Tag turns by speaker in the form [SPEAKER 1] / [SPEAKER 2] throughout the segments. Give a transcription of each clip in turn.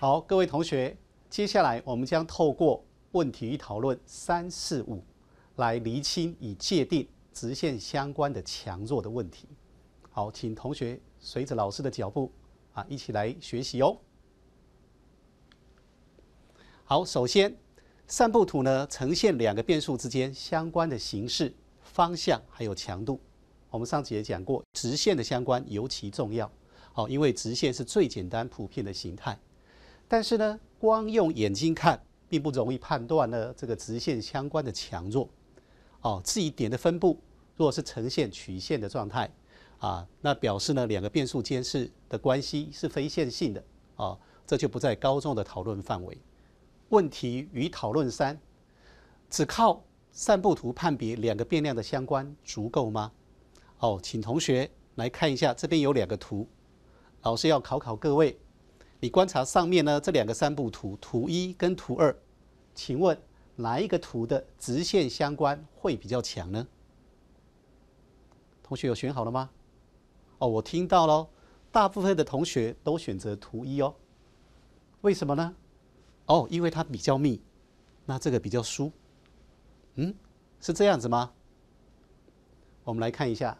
[SPEAKER 1] 好，各位同学，接下来我们将透过问题与讨论三四五来厘清与界定直线相关的强弱的问题。好，请同学随着老师的脚步啊，一起来学习哦。好，首先，散布图呢呈现两个变数之间相关的形式、方向还有强度。我们上节讲过，直线的相关尤其重要。好，因为直线是最简单、普遍的形态。但是呢，光用眼睛看并不容易判断呢这个直线相关的强弱，哦，这一点的分布如果是呈现曲线的状态，啊，那表示呢两个变速间是的关系是非线性的，哦，这就不在高中的讨论范围。问题与讨论三，只靠散布图判别两个变量的相关足够吗？哦，请同学来看一下，这边有两个图，老师要考考各位。你观察上面呢这两个三部图，图一跟图二，请问哪一个图的直线相关会比较强呢？同学有选好了吗？哦，我听到了，大部分的同学都选择图一哦。为什么呢？哦，因为它比较密，那这个比较疏。嗯，是这样子吗？我们来看一下，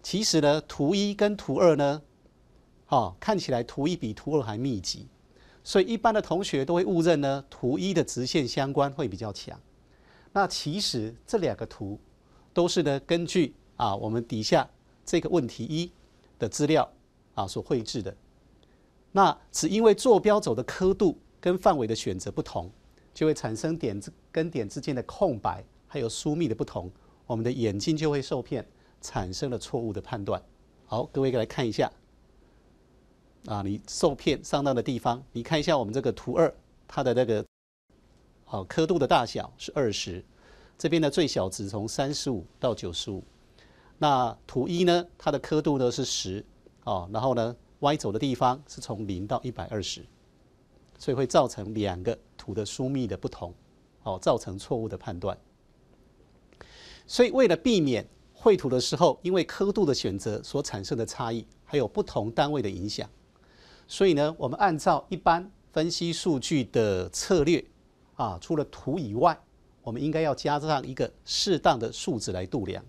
[SPEAKER 1] 其实呢，图一跟图二呢。好，看起来图一比图二还密集，所以一般的同学都会误认呢，图一的直线相关会比较强。那其实这两个图都是呢，根据啊我们底下这个问题一的资料啊所绘制的。那只因为坐标轴的刻度跟范围的选择不同，就会产生点跟点之间的空白，还有疏密的不同，我们的眼睛就会受骗，产生了错误的判断。好，各位来看一下。啊，你受骗上当的地方，你看一下我们这个图二，它的那个好刻度的大小是二十，这边的最小值从三十五到九十五。那图一呢，它的刻度呢是十，哦，然后呢，Y 轴的地方是从零到一百二十，所以会造成两个图的疏密的不同，哦，造成错误的判断。所以为了避免绘图的时候因为刻度的选择所产生的差异，还有不同单位的影响。所以呢，我们按照一般分析数据的策略，啊，除了图以外，我们应该要加上一个适当的数值来度量。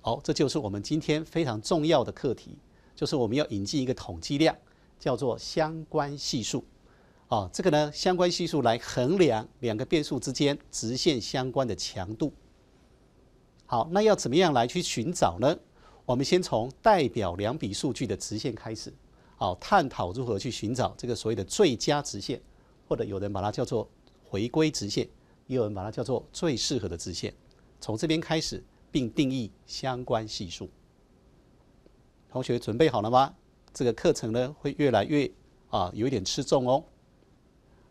[SPEAKER 1] 好，这就是我们今天非常重要的课题，就是我们要引进一个统计量，叫做相关系数。啊，这个呢，相关系数来衡量两个变数之间直线相关的强度。好，那要怎么样来去寻找呢？我们先从代表两笔数据的直线开始。好，探讨如何去寻找这个所谓的最佳直线，或者有人把它叫做回归直线，也有人把它叫做最适合的直线。从这边开始，并定义相关系数。同学准备好了吗？这个课程呢会越来越啊，有一点吃重哦。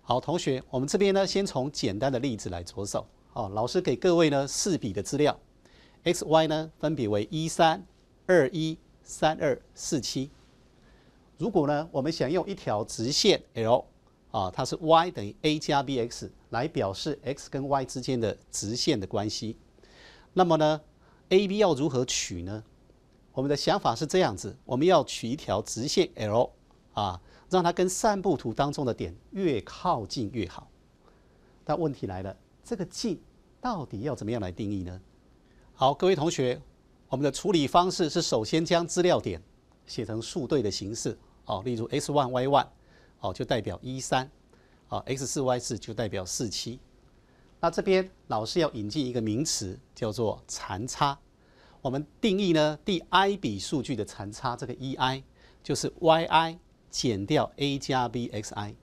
[SPEAKER 1] 好，同学，我们这边呢先从简单的例子来着手。哦，老师给各位呢四笔的资料，x、y 呢分别为一三、二一、三二、四七。如果呢，我们想用一条直线 l，啊，它是 y 等于 a 加 b x 来表示 x 跟 y 之间的直线的关系，那么呢，a b 要如何取呢？我们的想法是这样子，我们要取一条直线 l，啊，让它跟散布图当中的点越靠近越好。但问题来了，这个近到底要怎么样来定义呢？好，各位同学，我们的处理方式是首先将资料点写成数对的形式。哦，例如 x one y one，哦就代表一三，啊 x 四 y 四就代表四七。那这边老师要引进一个名词，叫做残差。我们定义呢第 i 笔数据的残差，这个 e i 就是 y i 减掉 a 加 b x i。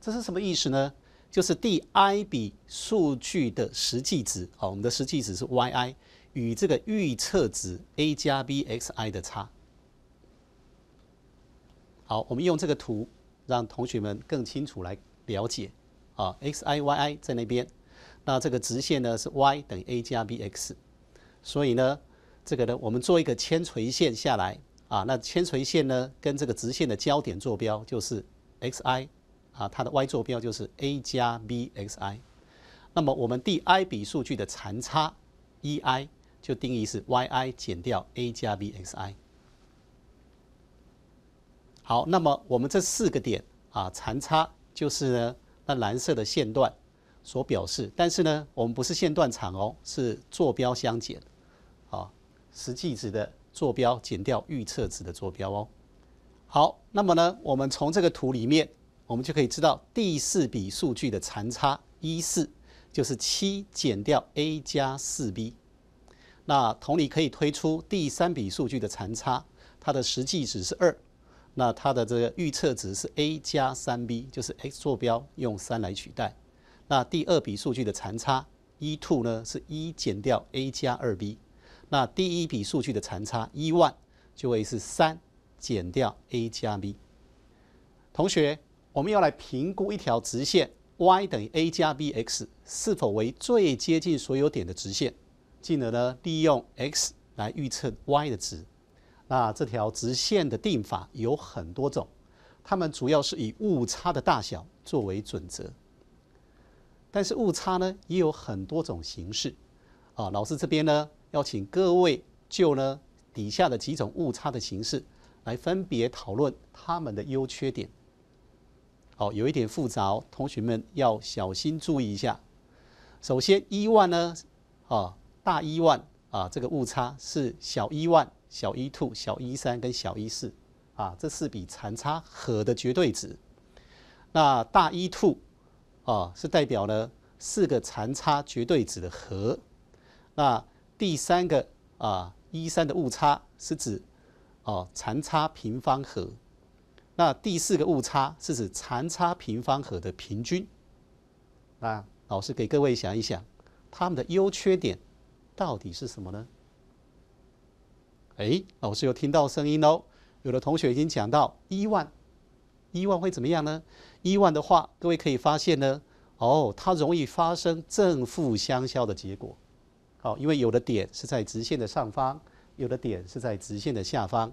[SPEAKER 1] 这是什么意思呢？就是第 i 笔数据的实际值，哦我们的实际值是 y i，与这个预测值 a 加 b x i 的差。好，我们用这个图，让同学们更清楚来了解啊，x_i y_i 在那边，那这个直线呢是 y 等于 a 加 b x，所以呢，这个呢，我们做一个铅垂线下来啊，那铅垂线呢跟这个直线的交点坐标就是 x_i 啊，它的 y 坐标就是 a 加 b x_i，那么我们第 i 比数据的残差 e_i 就定义是 y_i 减掉 a 加 b x_i。好，那么我们这四个点啊，残差就是呢那蓝色的线段所表示。但是呢，我们不是线段长哦，是坐标相减啊，实际值的坐标减掉预测值的坐标哦。好，那么呢，我们从这个图里面，我们就可以知道第四笔数据的残差一四就是七减掉 a 加四 b。那同理可以推出第三笔数据的残差，它的实际值是二。那它的这个预测值是 a 加三 b，就是 x 坐标用三来取代。那第二笔数据的残差 e two 呢是一减掉 a 加二 b。那第一笔数据的残差 e one 就会是三减掉 a 加 b。同学，我们要来评估一条直线 y 等于 a 加 b x 是否为最接近所有点的直线，进而呢利用 x 来预测 y 的值。那这条直线的定法有很多种，它们主要是以误差的大小作为准则。但是误差呢，也有很多种形式。啊，老师这边呢，要请各位就呢底下的几种误差的形式来分别讨论它们的优缺点。好，有一点复杂，哦，同学们要小心注意一下。首先一万呢，啊，大一万啊，这个误差是小一万。小一、兔，小一、三跟小一四，啊，这四笔残差和的绝对值，那大一、兔，啊，是代表了四个残差绝对值的和。那第三个啊，一三的误差是指哦残差平方和，那第四个误差是指残差平方和的平均。那老师给各位想一想，他们的优缺点到底是什么呢？哎，老我是有听到声音哦。有的同学已经讲到一万，一万会怎么样呢？一万的话，各位可以发现呢，哦，它容易发生正负相消的结果。好，因为有的点是在直线的上方，有的点是在直线的下方。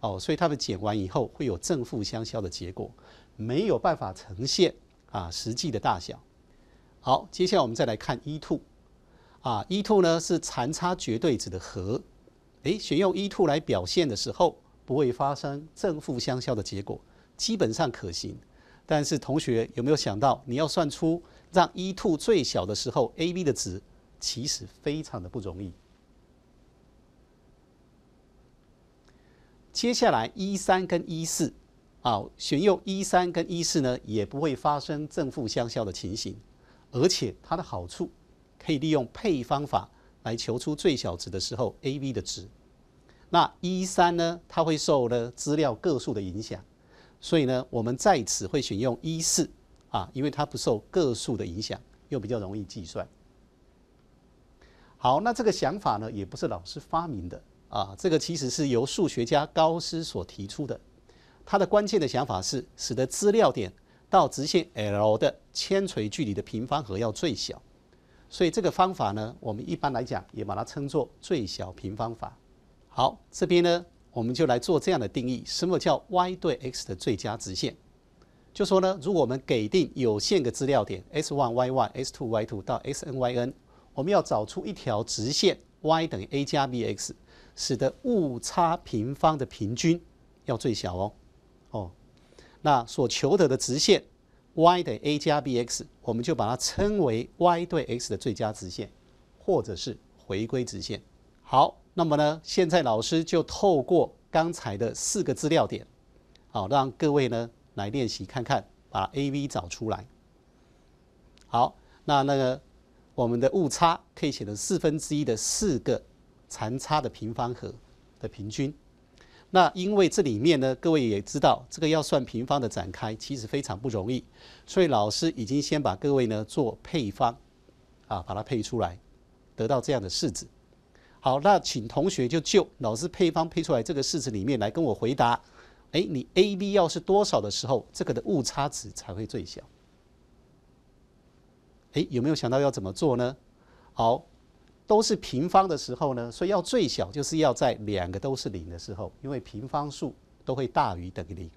[SPEAKER 1] 哦，所以它们减完以后会有正负相消的结果，没有办法呈现啊实际的大小。好，接下来我们再来看一兔啊，一兔呢是残差绝对值的和。哎，选用 E two 来表现的时候，不会发生正负相消的结果，基本上可行。但是同学有没有想到，你要算出让 E two 最小的时候，a、b 的值，其实非常的不容易。接下来一、三跟一、四，啊，选用一、三跟一、四呢，也不会发生正负相消的情形，而且它的好处，可以利用配方法。来求出最小值的时候，a、b 的值。那一三呢？它会受呢资料个数的影响，所以呢，我们在此会选用一四啊，因为它不受个数的影响，又比较容易计算。好，那这个想法呢，也不是老师发明的啊，这个其实是由数学家高斯所提出的。他的关键的想法是，使得资料点到直线 l 的铅垂距离的平方和要最小。所以这个方法呢，我们一般来讲也把它称作最小平方法。好，这边呢，我们就来做这样的定义：什么叫 y 对 x 的最佳直线？就说呢，如果我们给定有限个资料点 s1y1、s2y2 到 snyn，我们要找出一条直线 y 等于 a 加 bx，使得误差平方的平均要最小哦。哦，那所求得的直线。y 等于 a 加 b x，我们就把它称为 y 对 x 的最佳直线，或者是回归直线。好，那么呢，现在老师就透过刚才的四个资料点，好，让各位呢来练习看看，把 a、b 找出来。好，那那个我们的误差可以写成四分之一的四个残差的平方和的平均。那因为这里面呢，各位也知道，这个要算平方的展开，其实非常不容易，所以老师已经先把各位呢做配方，啊，把它配出来，得到这样的式子。好，那请同学就就老师配方配出来这个式子里面来跟我回答，哎，你 a、b 要是多少的时候，这个的误差值才会最小？哎，有没有想到要怎么做呢？好。都是平方的时候呢，所以要最小就是要在两个都是零的时候，因为平方数都会大于等于零。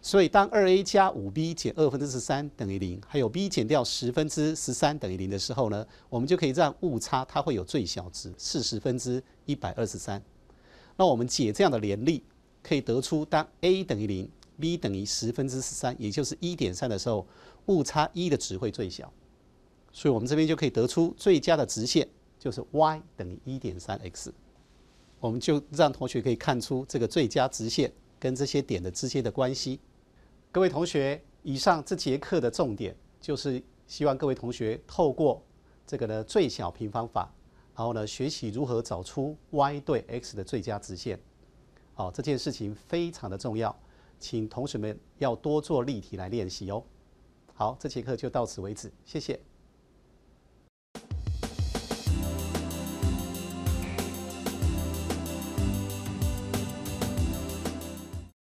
[SPEAKER 1] 所以当二 a 加五 b 减二分之十三等于零，还有 b 减掉十分之十三等于零的时候呢，我们就可以让误差它会有最小值四十分之一百二十三。那我们解这样的联立，可以得出当 a 等于零，b 等于十分之十三，也就是一点三的时候，误差一的值会最小。所以我们这边就可以得出最佳的直线。就是 y 等于一点三 x，我们就让同学可以看出这个最佳直线跟这些点的之间的关系。各位同学，以上这节课的重点就是希望各位同学透过这个呢最小平方法，然后呢学习如何找出 y 对 x 的最佳直线。好，这件事情非常的重要，请同学们要多做例题来练习哦。好，这节课就到此为止，谢谢。